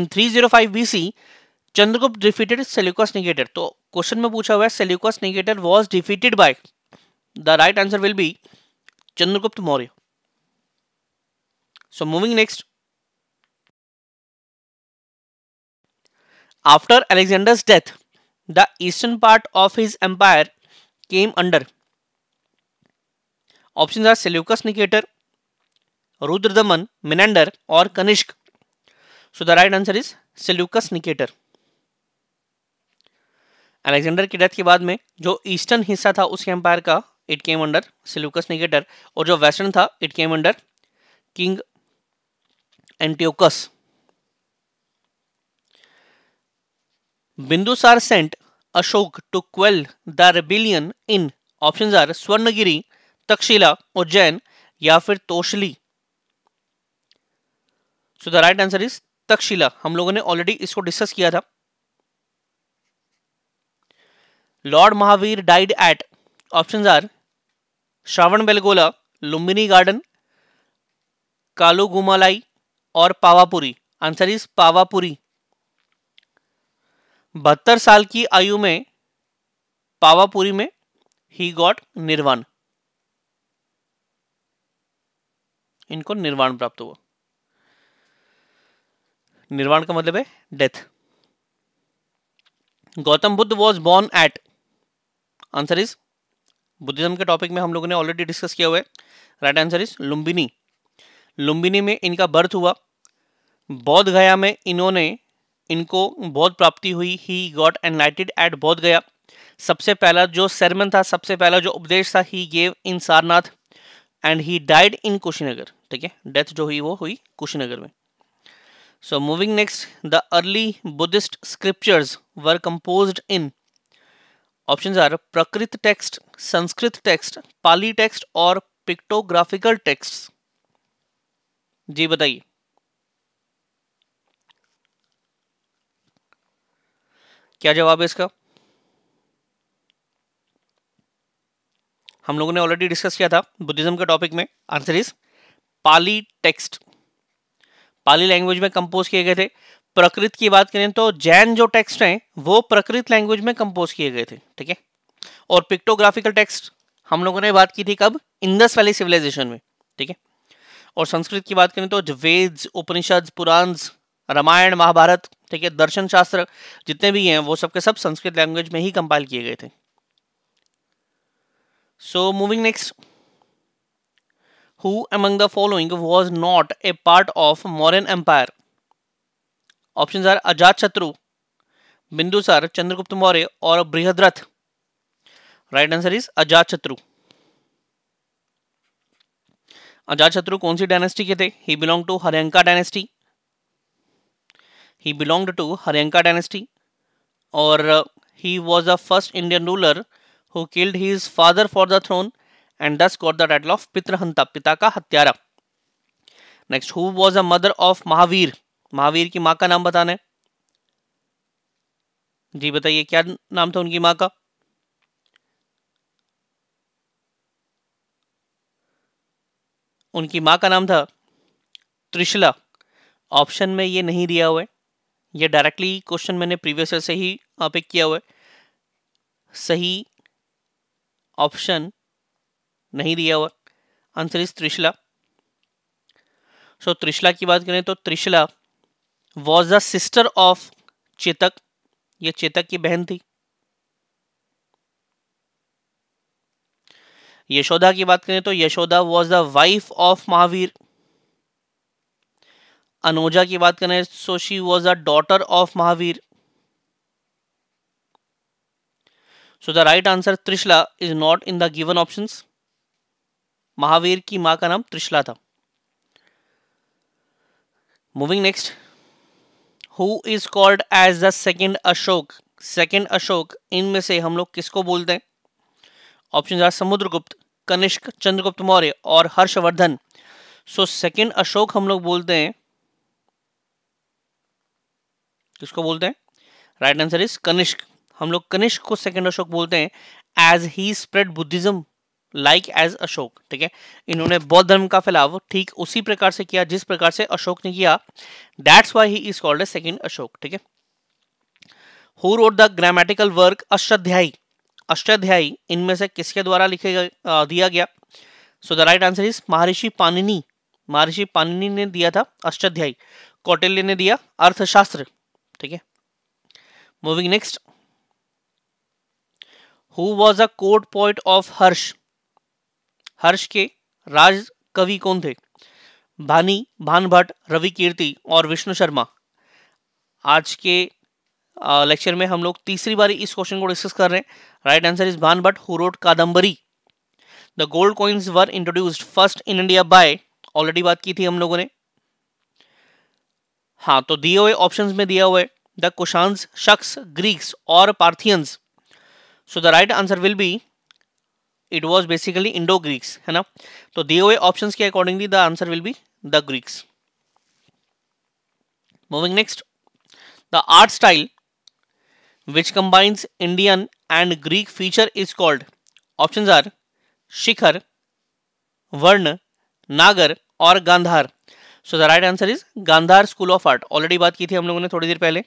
in 305 BC Chandragupta defeated Seleucus Nicator तो क्वेश्चन में पूछा हुआ है Seleucus Nicator was defeated by the right answer will be Chandragupta Maurya so moving next After Alexander's death, the eastern part of his empire came under. Options are Seleucus Nicator, Rudradaman, Menander, or Kanishk. So the right answer is Seleucus Nicator Alexander की death के बाद में जो eastern हिस्सा था उस empire का it came under Seleucus Nicator और जो वेस्टर्न था it came under king Antiochus Bindusara sent Ashoka to quell the rebellion in option are Swarnagiri Taxila Ujjain या फिर Tosali so the right answer is Taxila हम लोगों ने ऑलरेडी इसको डिस्कस किया था lord Mahavira died at option are Shravanabelagola Lumbini garden Kalugumalai और पावापुरी आंसर इज पावापुरी बहत्तर साल की आयु में पावापुरी में ही गॉट निर्वाण इनको निर्वाण प्राप्त हुआ निर्वाण का मतलब है death Gautam Buddha was born at answer is Buddhism के टॉपिक में हम लोगों ने ऑलरेडी डिस्कस किया हुआ है right answer is Lumbini Lumbini में इनका बर्थ हुआ बौद्ध गया में इन्होंने इनको बोध प्राप्ति हुई ही गॉट एनलाइटेड एट बोध गया सबसे पहला जो सरमन था सबसे पहला जो उपदेश था he gave in Sarnath and he died in Kushinagar ठीक है डेथ जो हुई वो हुई कुशीनगर में so moving next the early Buddhist scriptures were composed in option are Prakrit text Sanskrit text Pali text और पिक्टोग्राफिकल टेक्स्ट जी बताइए क्या जवाब है इसका हम लोगों ने ऑलरेडी डिस्कस किया था बुद्धिज्म के टॉपिक में answer is Pali text Pali language में कंपोज किए गए थे प्रकृत की बात करें तो जैन जो टेक्स्ट हैं वो प्रकृत लैंग्वेज में कंपोज किए गए थे ठीक है और पिक्टोग्राफिकल टेक्स्ट हम लोगों ने बात की थी कब इंदस वैली सिविलाइजेशन में ठीक है और संस्कृत की बात करें तो वेद्स उपनिषद पुराण रामायण महाभारत ठीक है दर्शन शास्त्र जितने भी हैं वो सबके सब संस्कृत लैंग्वेज में ही कंपाइल किए गए थे so moving next who among the following was not a part of Mauryan empire option are Ajatashatru बिंदु सर चंद्रगुप्त मौर्य और बृहद्रथ राइट आंसर इज अजात शत्रु अजात शत्रु कौन सी डायनेस्टी के थे he belong to Haryanka dynasty He belonged to Haryanka dynasty or he was a first Indian ruler who killed his father for the throne and thus got the title of Pitrahanta, pita ka hatyara next who was a mother of Mahavir Mahavir ki maa ka naam batana hai जी बताइए क्या नाम था उनकी माँ का उनकी माँ का नाम था त्रिशला ऑप्शन में ये नहीं दिया हुआ है ये डायरेक्टली क्वेश्चन मैंने प्रीवियस ईयर से ही पिक किया हुआ है सही ऑप्शन नहीं दिया हुआ answer is Trishala so so, Trishala की बात करें तो Trishala was the sister of Chetak ये चेतक की बहन थी यशोदा की बात करें तो Yashoda was the wife of Mahavira Anojja की बात करें so she was a daughter of Mahavira so the right answer Trishala is not in the given option Mahavira की मां का नाम त्रिशला था moving next who is called as the second Ashoka second Ashoka इनमें से हम लोग किसको बोलते हैं ऑप्शन आर समुद्रगुप्त कनिष्क चंद्रगुप्त मौर्य और हर्षवर्धन सो सेकेंड अशोक हम लोग बोलते हैं किसको बोलते हैं राइट आंसर इज कनिष्क हम लोग कनिष्क को सेकेंड अशोक बोलते हैं as he spread Buddhism like as Ashoka ठीक है इन्होंने बौद्ध धर्म का फैलाव ठीक उसी प्रकार से किया जिस प्रकार से अशोक ने किया that's why he is called a second Ashoka ठीक है who wrote the grammatical work Ashtadhyayi Ashtadhyayi इनमें से किसके द्वारा लिखे आ, दिया गया so the right answer is Maharshi Panini महर्षि पानिनी ने दिया था अष्टाध्यायी कौटिल्य ने दिया अर्थशास्त्र ठीक है moving next who was a court poet of Harsha Harsha के राज कवि कौन थे भानी भान भट्ट रवि कीर्ति और विष्णु शर्मा आज के लेक्चर में हम लोग तीसरी बार इस क्वेश्चन को डिस्कस कर रहे हैं right answer is Bana Bhatta who wrote the gold coins were introduced first in India by already बात की थी हम लोगों ने हाँ तो दिए हुए ऑप्शंस में दिया हुआ है द कुशांस शख्स ग्रीक्स और Parthians so the right answer will be it was basically Indo Greeks है ना तो दिए हुए ऑप्शन के accordingly the answer will be the Greeks moving next the art style which combines Indian and Greek feature is called option are Shikhara Varna Nagara और Gandhara so the right answer is Gandhara school of art already बात की थी हम लोगों ने थोड़ी देर पहले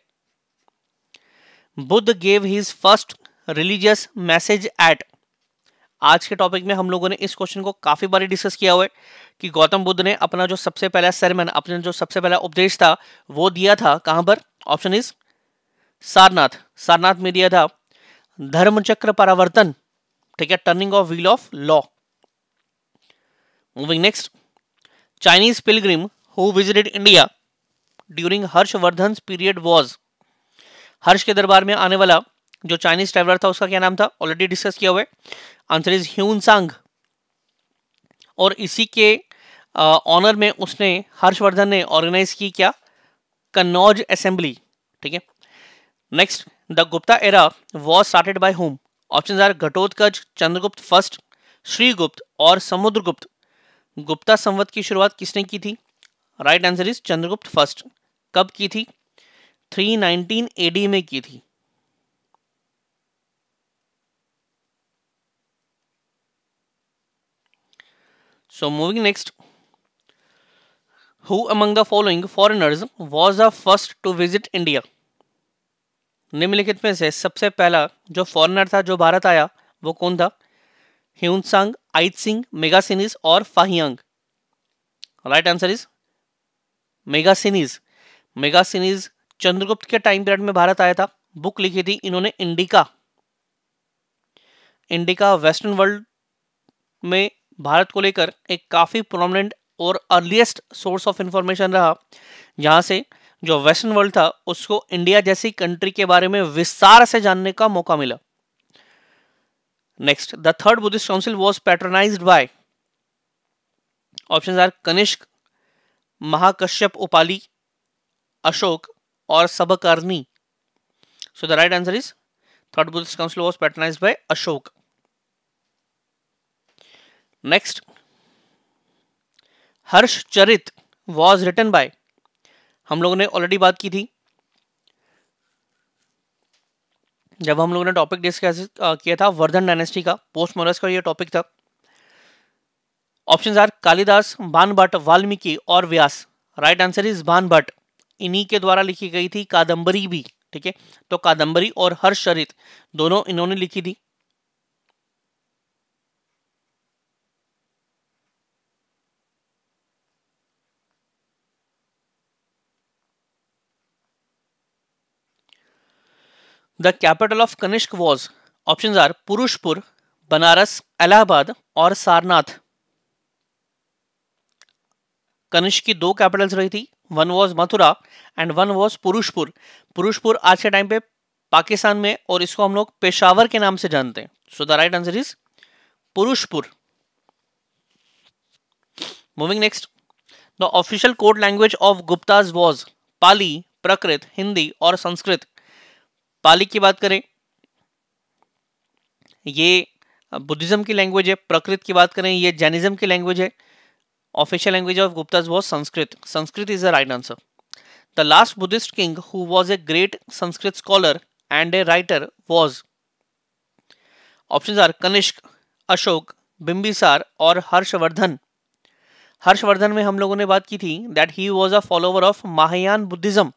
Buddha gave his first religious message at आज के टॉपिक में हम लोगों ने इस क्वेश्चन को काफी बारी डिस्कस किया हुआ है कि गौतम बुद्ध ने अपना जो सबसे पहला सरमन अपना जो सबसे पहला उपदेश था वो दिया था कहां पर ऑप्शन इज सारनाथ सारनाथ में दिया था धर्मचक्र परावर्तन ठीक है turning of wheel of law moving next Chinese pilgrim who visited India during Harshvardhan's period was Harsha के दरबार में आने वाला जो चाइनीज ट्रैवलर था उसका क्या नाम था ऑलरेडी डिस्कस किया हुआ है आंसर इज ह्यून सांग और इसी के ऑनर में उसने हर्षवर्धन ने ऑर्गेनाइज की क्या कन्नौज असेंबली ठीक है next the Gupta era was started by whom option are Ghatotkacha Chandragupta first Srigupta और समुद्रगुप्त गुप्ता संवत की शुरुआत किसने की थी right answer is Chandragupta first कब की थी 319 एडी में की थी so moving next who among the following foreigners was the first to visit India निम्नलिखित में से सबसे पहला जो फॉरेनर था जो भारत आया वो कौन था ह्यूनसांग आइत सिंह मेगासिनिस और Fahien right answer is mega Megasthenes mega Chandragupta के टाइम पीरियड में भारत आया था बुक लिखी थी इन्होंने इंडिका इंडिका वेस्टर्न वर्ल्ड में भारत को लेकर एक काफ़ी प्रोमिनेंट और अर्लीस्ट सोर्स ऑफ इंफॉर्मेशन रहा जहाँ से जो वेस्टर्न वर्ल्ड था उसको इंडिया जैसी कंट्री के बारे में विस्तार से जानने का मौका मिला next the third Buddhist council was patronized by option are Kanishka Mahakashyapa Upali Ashoka और Satakarni so the right answer is third Buddhist council was patronized by Ashoka next Harsha Charita was written by हम लोगों ने ऑलरेडी बात की थी जब हम लोगों ने टॉपिक डिस्कस किया था वर्धन डायनेस्टी का पोस्ट मोरस का ये टॉपिक था ऑप्शन आर कालिदास बानभट्ट वाल्मीकि और Vyasa right answer is Bhatta इन्हीं के द्वारा लिखी गई थी कादंबरी भी ठीक है तो कादंबरी और हर्षरित दोनों इन्होंने लिखी थी the capital of Kanishka was option are Purushapura Banaras Allahabad और सारनाथ कनिष्क की दो कैपिटल्स रही थी one was Mathura and one was Purushapura Purushapura आज के टाइम पे पाकिस्तान में और इसको हम लोग पेशावर के नाम से जानते हैं so the right answer is Purushapura moving next the official court language of Guptas was Pali Prakrit Hindi और संस्कृत पाली की बात करें ये बुद्धिज्म की लैंग्वेज है प्रकृत की बात करें ये जैनिज्म की लैंग्वेज है Official language of Guptas was Sanskrit. Sanskrit is the right answer. The last Buddhist king who was a great Sanskrit scholar and a writer was Options are Kanishk, Ashok, Bimbisara और हर्षवर्धन हर्षवर्धन में हम लोगों ने बात की थी that he was a follower of Mahayana Buddhism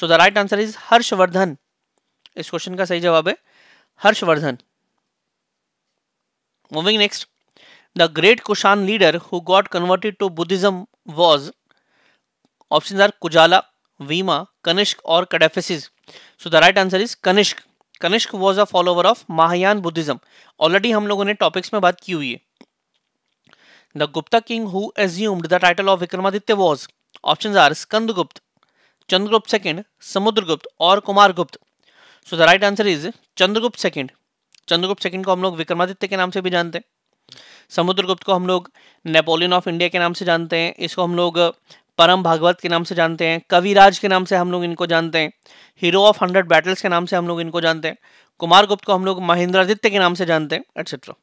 so the right answer is Harshavardhana इस question का सही जवाब है Harshavardhana moving next the great Kushan leader who got converted to Buddhism was option are Kujula Vima Kanishka और Kadphises so the right answer is Kanishka Kanishka was a follower of Mahayana Buddhism already हम लोगों ने topics में बात की हुई है the Gupta king who assumed the title of Vikramaditya was option are Gupta Chandragupta second Samudragupta और Kumar Kumaragupta so the right answer is Chandragupta second Chandragupta second को हम लोग विक्रमादित्य के नाम से भी जानते हैं समुद्रगुप्त को हम लोग नेपोलियन ऑफ इंडिया के नाम से जानते हैं इसको हम लोग परम भागवत के नाम से जानते हैं कविराज के नाम से हम लोग इनको जानते हैं हीरो ऑफ हंड्रेड बैटल्स के नाम से हम लोग इनको जानते हैं कुमार गुप्त को हम लोग महेंद्रादित्य के नाम से जानते हैं एटसेट्रा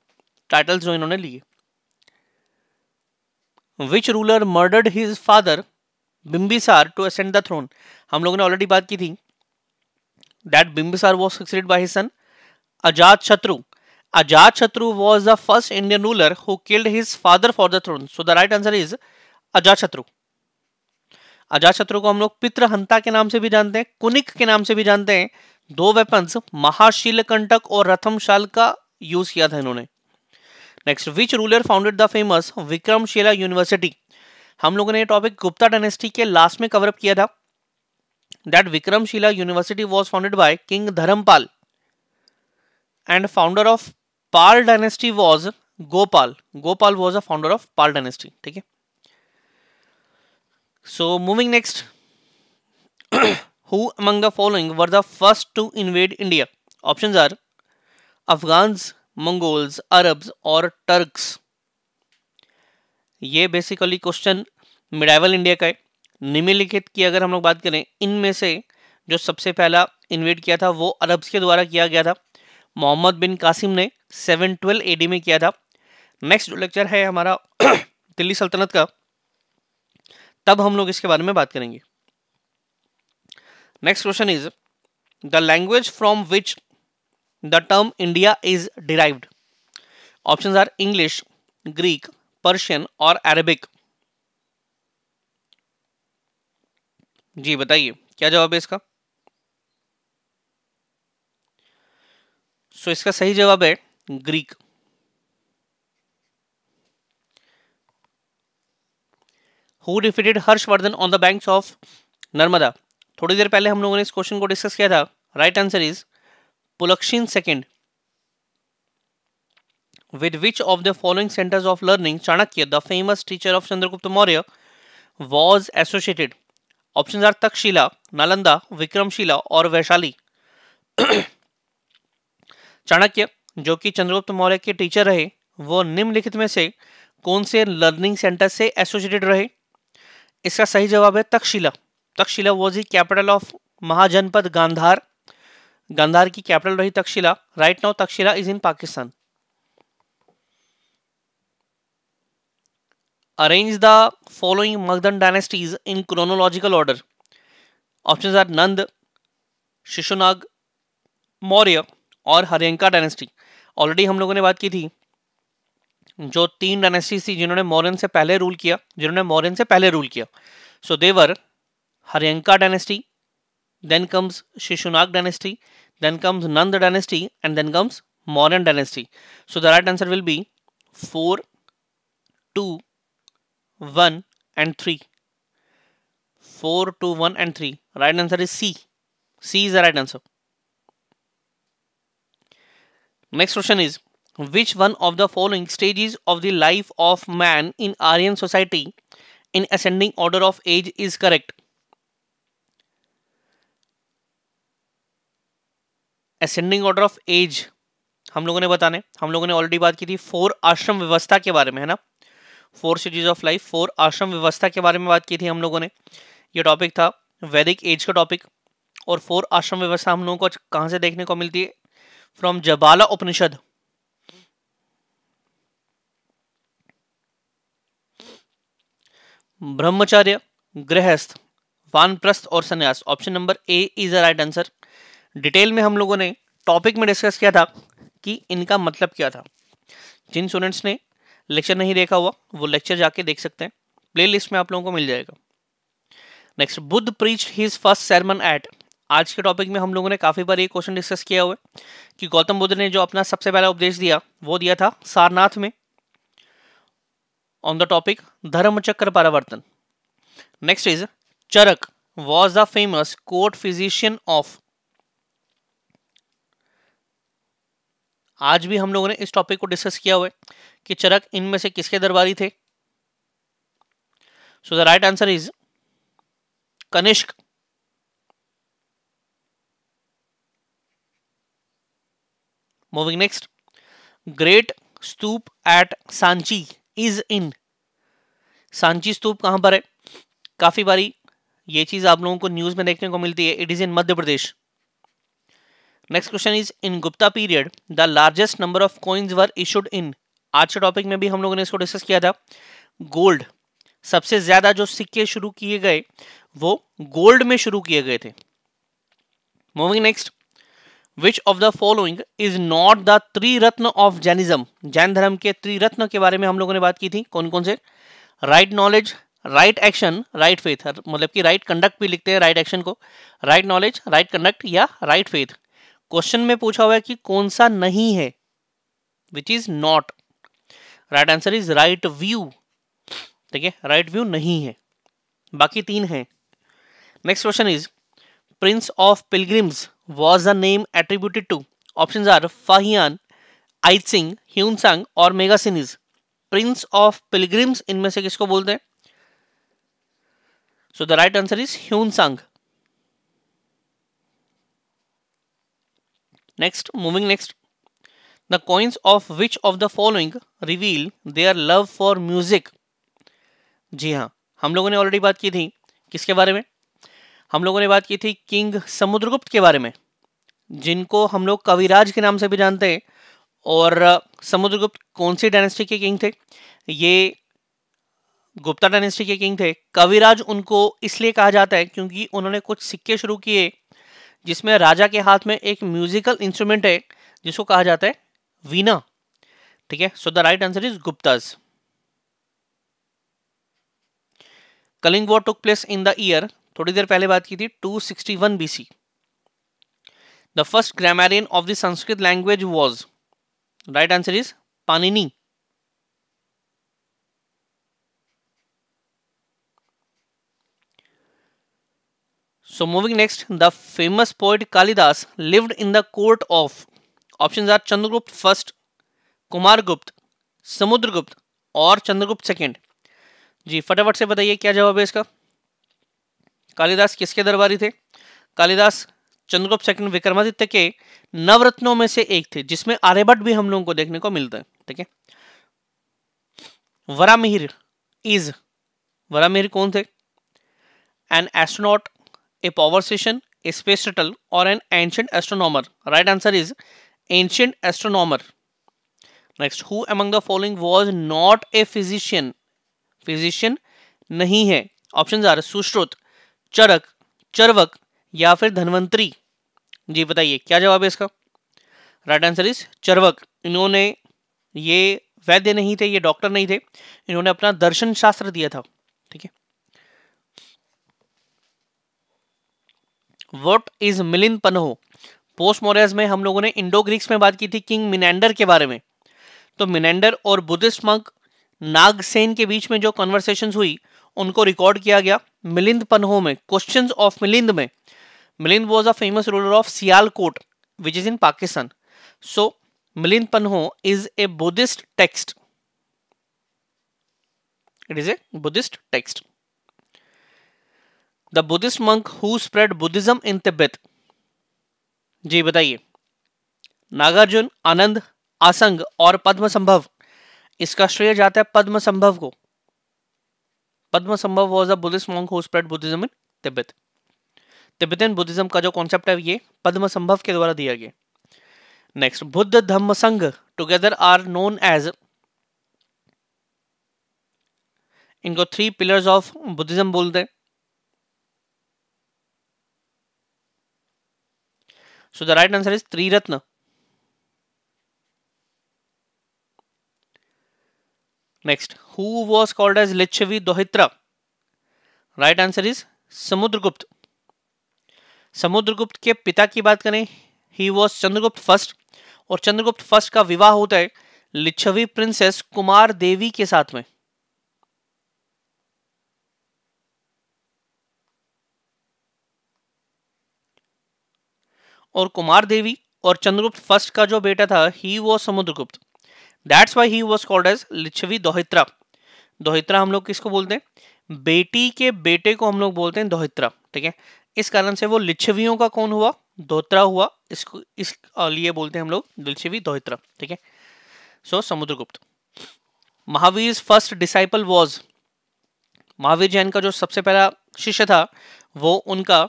टाइटल्स जो इन्होंने लिए which ruler murdered his father Bimbisara to ascend the throne हम लोगों ने ऑलरेडी बात की थी that Bimbisara was succeed by his son Ajatashatru Ajachatru was the first Indian ruler who killed his father for the throne. So the right answer is Ajachatru. अजाशत्रु को हम लोग पित्रहंता के नाम से भी जानते हैं कुनिक के नाम से भी जानते हैं दो वेपन्स महाशील कंटक और रथमशाल का यूज किया था इन्होंने next which ruler founded the famous Vikramashila university हम लोगों ने ये टॉपिक गुप्ता डायनेस्टी के लास्ट में कवरअप किया था that Vikramashila university was founded by king Dharmapala and founder of Pala dynasty was Gopala Gopala was a founder of Pala dynasty ठीक है so moving next who among the following were the first to invade India option are Afghans Mongols Arabs और Turks ये basically question medieval India का है निम्नलिखित की अगर हम लोग बात करें इनमें से जो सबसे पहला इन्वेट किया था वो अरब्स के द्वारा किया गया था मोहम्मद बिन कासिम ने 712 एडी में किया था नेक्स्ट जो लेक्चर है हमारा दिल्ली सल्तनत का तब हम लोग इसके बारे में बात करेंगे next question is the language from which the term India is derived options are English Greek Persian और अरेबिक जी बताइए क्या जवाब है इसका सो इसका सही जवाब है Greek who defeated Harshavardhana on the banks of Narmada थोड़ी देर पहले हम लोगों ने इस क्वेश्चन को डिस्कस किया था right answer is Pulakeshin second with which of the following centres of learning Chanakya the famous teacher of Chandragupta Maurya was associated option are Taxila Nalanda Vikramashila और वैशाली चाणक्य जो कि चंद्रगुप्त मौर्य के टीचर रहे वो निम्नलिखित में से कौन से लर्निंग सेंटर से एसोसिएटेड रहे इसका सही जवाब है तक्षशिला तक्षशिला वॉज ही कैपिटल ऑफ महाजनपद गांधार गांधार की कैपिटल रही Taxila right now Taxila is in Pakistan arrange the following Magadhan dynasties in chronological order option are Nanda Shishunaga Maurya और हरियंका डायनेस्टी ऑलरेडी हम लोगों ने बात की थी जो तीन डायनेस्टी थी जिन्होंने मौर्यन से पहले रूल किया जिन्होंने मौर्यन से पहले रूल किया so there Haryanka dynasty then comes Shishunaga dynasty then comes Nanda dynasty and then comes Mauryan dynasty so the right answer will be four two one and three four two one and three right answer is C C is the right answer next question is which one of the following stages of the life of man in Aryan society in ascending order of age is correct ascending order of age हम लोगों ने बताने हम लोगों ने already बात की थी फोर आश्रम व्यवस्था के बारे में है ना four stages of life four ashram व्यवस्था के बारे में बात की थी हम लोगों ने ये टॉपिक था वैदिक एज का टॉपिक और फोर आश्रम व्यवस्था हम लोगों को कहाँ से देखने को मिलती है फ्रॉम जबाला उपनिषद ब्रह्मचार्य गृहस्थ वानप्रस्थ और सन्यास option number A is the right answer detail में हम लोगों ने टॉपिक में डिस्कस किया था कि इनका मतलब क्या था जिन स्टूडेंट्स ने लेक्चर नहीं देखा हुआ वो लेक्चर जाके देख सकते हैं प्लेलिस्ट में आप लोगों को मिल जाएगा next Buddha preach his first sermon at आज के टॉपिक में हम लोगों ने काफ़ी बार ये क्वेश्चन डिस्कस किया हुआ है कि गौतम बुद्ध ने जो अपना सबसे पहला उपदेश दिया वो दिया था सारनाथ में on the topic Dharma Chakra Pravartan next is Charak was the famous court physician of आज भी हम लोगों ने इस टॉपिक को डिस्कस किया हुआ है कि चरक इनमें से किसके दरबारी थे so the right answer is Kanishka Moving next. Great stupa at Sanchi is in Sanchi stupa कहाँ पर है काफ़ी बारी ये चीज़ आप लोगों को न्यूज़ में देखने को मिलती है it is in Madhya Pradesh next question is in Gupta period the largest number of coins were issued in आज के टॉपिक में भी हम लोगों ने इसको डिस्कस किया था गोल्ड सबसे ज़्यादा जो सिक्के शुरू किए गए वो गोल्ड में शुरू किए गए थे moving next which of the following is not the Triratna of Jainism Jain धर्म के त्रिरत्न के बारे में हम लोगों ने बात की थी कौन कौन से right knowledge right action right faith मतलब कि राइट कंडक्ट भी लिखते हैं राइट एक्शन को राइट नॉलेज राइट कंडक्ट या राइट फेथ क्वेश्चन में पूछा हुआ है कि कौन सा नहीं है which is not right answer is right view ठीक है राइट व्यू नहीं है बाकी तीन है next question is Prince of Pilgrims was the name attributed to? Options are Fahian, Aitsing, Hyunsang और Megasines. Prince of Pilgrims इनमें से किसको बोलते हैं So the right answer is Hyunsang. Next, moving next. The coins of which of the following reveal their love for music? जी हाँ हम लोगों ने ऑलरेडी बात की थी किसके बारे में हम लोगों ने बात की थी किंग समुद्रगुप्त के बारे में जिनको हम लोग कविराज के नाम से भी जानते हैं और समुद्रगुप्त कौन सी डायनेस्टी के किंग थे ये गुप्ता डायनेस्टी के किंग थे कविराज उनको इसलिए कहा जाता है क्योंकि उन्होंने कुछ सिक्के शुरू किए जिसमें राजा के हाथ में एक म्यूजिकल इंस्ट्रूमेंट है जिसको कहा जाता है वीना ठीक है so the right answer is Guptas Kalinga war took place in the year थोड़ी देर पहले बात की थी 261 sixty one B C the first grammarian of the Sanskrit language was right answer is Panini so moving next the famous poet Kalidas lived in the court of option are Chandragupta first Kumar Gupta Samudragupta और Chandragupta second जी फटाफट से बताइए क्या जवाब है इसका कालिदास किसके दरबारी थे कालिदास चंद्रगुप्त सेकंड विक्रमादित्य के नवरत्नों में से एक थे जिसमें आर्यभट्ट भी हम लोगों को देखने को मिलता है ठीक है वरामिहिर इज वरामिहिर कौन थे an astronaut a power station a space shuttle और an ancient astronomer right answer is ancient astronomer next who among the following was not a physician physician नहीं है ऑप्शन आर सुश्रुत चरक चरवक या फिर धनवंतरी जी बताइए क्या जवाब है इसका राइट आंसर इज चरवक इन्होंने ये वैद्य नहीं थे ये डॉक्टर नहीं थे इन्होंने अपना दर्शन शास्त्र दिया था ठीक है वॉट इज मिलिन पनहो पोस्ट मॉरियस में हम लोगों ने इंडो ग्रीक्स में बात की थी किंग मिनेंडर के बारे में तो मिनेंडर और बुद्धिस्ट मंक नागसेन के बीच में जो कॉन्वर्सेशन हुई उनको रिकॉर्ड किया गया मिलिंद पनहो में क्वेश्चन ऑफ मिलिंद में Milinda was a famous ruler of Sialkot which is in Pakistan so Milinda Panho is a Buddhist text it is a Buddhist text the Buddhist monk who spread Buddhism in Tibet जी बताइए नागार्जुन आनंद आसंग और पद्म संभव इसका श्रेय जाता है पद्म संभव को Padmasambhava was a Buddhist monk who spread Buddhism in Tibet Tibetan Buddhism का जो कॉन्सेप्ट है ये पद्मसंभव के द्वारा दिया गया next Buddha Dhamma Sangha together are known as इनको थ्री पिलर्स ऑफ बुद्धिज्म बोलते हैं so the right answer is Triratna next who was called as Lichavi Dohitra? Right answer is samudragupt samudragupt ke pita ki baat kare he was chandragupt first और chandragupt first ka विवाह hota hai Lichchhavi princess kumar devi ke साथ mein और कुमार देवी और Chandragupta first का जो बेटा था ही वो Samudragupta that's why he was called as Lichchhavi Dauhitra Dauhitra हम लोग किसको बोलते हैं बेटी के बेटे को हम लोग बोलते हैं दोहित्रा ठीक है इस कारण से वो लिच्छवियों का कौन हुआ दोहित्रा हुआ इसको इस लिए बोलते हैं हम लोग लिच्छवी दोहित्रा ठीक है so Samudragupta Mahavir first disciple was Mahavir Jain का जो सबसे पहला शिष्य था वो उनका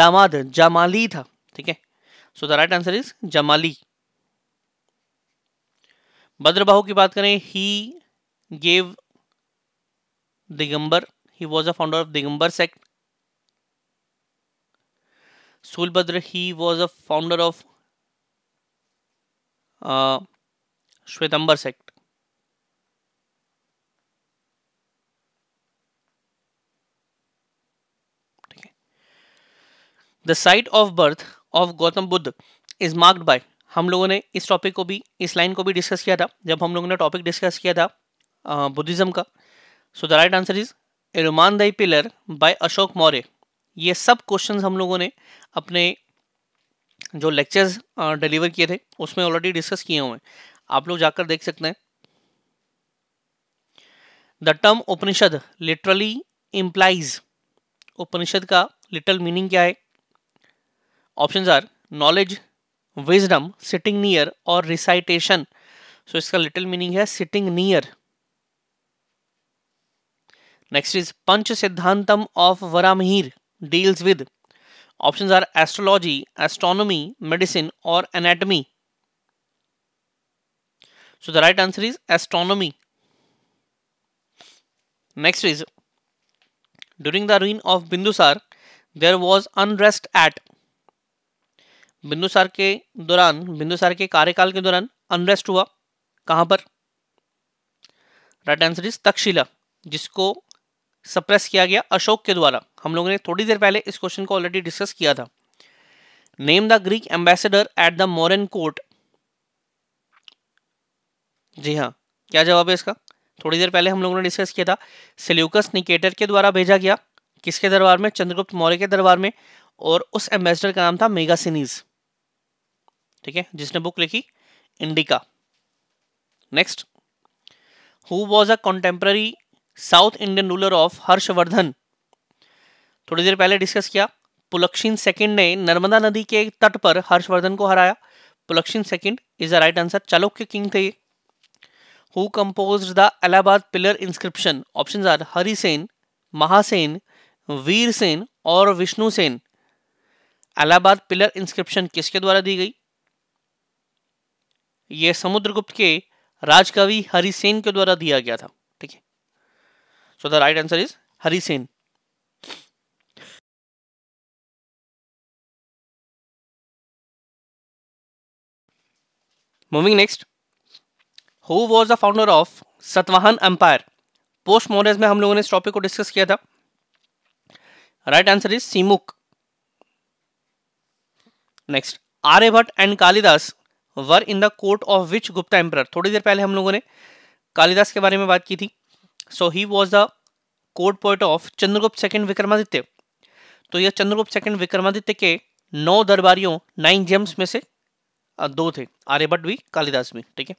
दामाद जमाली था ठीक है so the right answer is Jamali Bhadrabahu की बात करें he gave Digambar he was a founder of Digambar sect Sthulabhadra he was a founder of Shvetambar sect the site of birth of Gautam Buddha is marked by हम लोगों ने इस टॉपिक को भी इस लाइन को भी डिस्कस किया था जब हम लोगों ने टॉपिक डिस्कस किया था बुद्धिज्म uh, का so the right answer is a दई पिलर बाय अशोक मौर्य ये सब क्वेश्चन हम लोगों ने अपने जो लेक्चर्स डिलीवर किए थे उसमें ऑलरेडी डिस्कस किए हुए हैं आप लोग जाकर देख सकते हैं the term Upanishad literally implies Upanishad का लिटल मीनिंग क्या है option are knowledge wisdom sitting near और रिसाइटेशन सो इसका लिटल मीनिंग है sitting near next is Pancha Siddhantam of वराहिर deals with options are astrology astronomy medicine और anatomy so the right answer is astronomy next is during the reign of Bindusara there was unrest at Bindusara के दौरान बिंदुसार के कार्यकाल के दौरान unrest हुआ कहां पर राइट आंसर इज तक्षशिला जिसको सप्रेस किया गया अशोक के द्वारा हम लोगों ने थोड़ी देर पहले इस क्वेश्चन को ऑलरेडी डिस्कस किया था name the Greek ambassador at the Mauryan court जी हाँ क्या जवाब है इसका थोड़ी देर पहले हम लोगों ने डिस्कस किया था सिल्यूकस निकेटर के द्वारा भेजा गया किसके दरबार में चंद्रगुप्त मौर्य के दरबार में और उस एम्बेसडर का नाम था मेगा ठीक है जिसने बुक लिखी Indica next who was a contemporary South Indian ruler of Harshavardhan थोड़ी देर पहले डिस्कस किया पुलक्षिन सेकंड ने नर्मदा नदी के तट पर हर्षवर्धन को हराया Pulakeshin second is the right answer Chalukya king थे who compose the Allahabad pillar inscription option are Harisena Mahasena Virasena और विष्णुसेन अलाहाबाद पिलर इंस्क्रिप्शन किसके द्वारा दी गई यह समुद्रगुप्त के राजकवि हरिसेन के द्वारा दिया गया था So the right answer is Hari Sen. Moving next. Who was the founder of Satwahan Empire? Post modern में हम लोगों ने इस टॉपिक को डिस्कस किया था right answer is Simuka next Aryabhata and Kalidas were in the court of which Gupta emperor थोड़ी देर पहले हम लोगों ने कालिदास के बारे में बात की थी so he was the court poet of Chandragupta second Vikramaditya तो यह चंद्रगुप्त सेकेंड विक्रमादित्य के नौ दरबारियों नाइन जेम्स में से दो थे आर्यभट्ट भी कालिदास भी ठीक है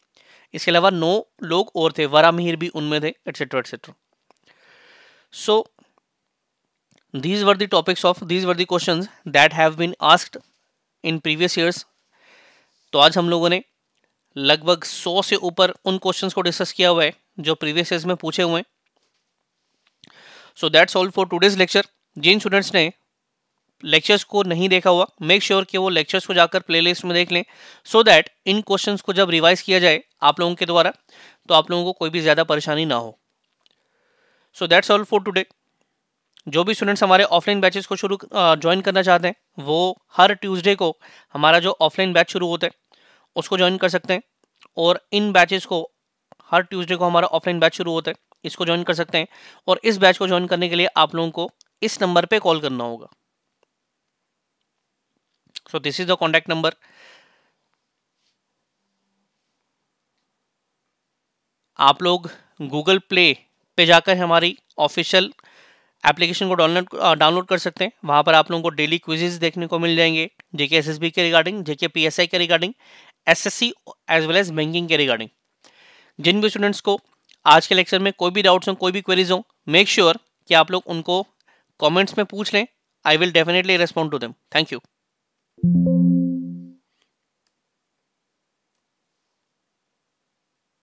इसके अलावा नौ लोग और थे वरा मिहिर भी उनमें थे etcetera etcetera so these were the topics of these were the question that have been asked in previous years तो आज हम लोगों ने लगभग सौ से ऊपर उन क्वेश्चंस को डिस्कस किया हुआ है जो प्रीवियस ईयर में पूछे हुए so that's all for today's lecture जिन स्टूडेंट्स ने लेक्चर्स को नहीं देखा हुआ मेक श्योर sure कि वो लेक्चर्स को जाकर प्लेलिस्ट में देख लें सो दैट इन क्वेश्चंस को जब रिवाइज किया जाए आप लोगों के द्वारा तो आप लोगों को कोई भी ज़्यादा परेशानी ना हो so that's all for today जो भी स्टूडेंट्स हमारे ऑफलाइन बैचेस को शुरू ज्वाइन करना चाहते हैं वो हर ट्यूसडे को हमारा जो ऑफलाइन बैच शुरू होता है उसको ज्वाइन कर सकते हैं और इन बैचेस को हर ट्यूसडे को हमारा ऑफलाइन बैच शुरू होता है इसको ज्वाइन कर सकते हैं और इस बैच को ज्वाइन करने के लिए आप लोगों को इस नंबर पे कॉल करना होगा so this is the contact number आप लोग गूगल प्ले पे जाकर हमारी ऑफिशियल एप्लीकेशन को डाउनलोड डाउनलोड कर सकते हैं वहाँ पर आप लोगों को डेली क्विजेज देखने को मिल जाएंगे जेके एसएसबी के रिगार्डिंग जेके पीएसआई के regarding SSC as well as banking के रिगार्डिंग जिन भी स्टूडेंट्स को आज के लेक्चर में कोई भी डाउट्स हों कोई भी क्वेरीज हों मेक श्योर कि आप लोग उनको कमेंट्स में पूछ लें I will definitely respond to them thank you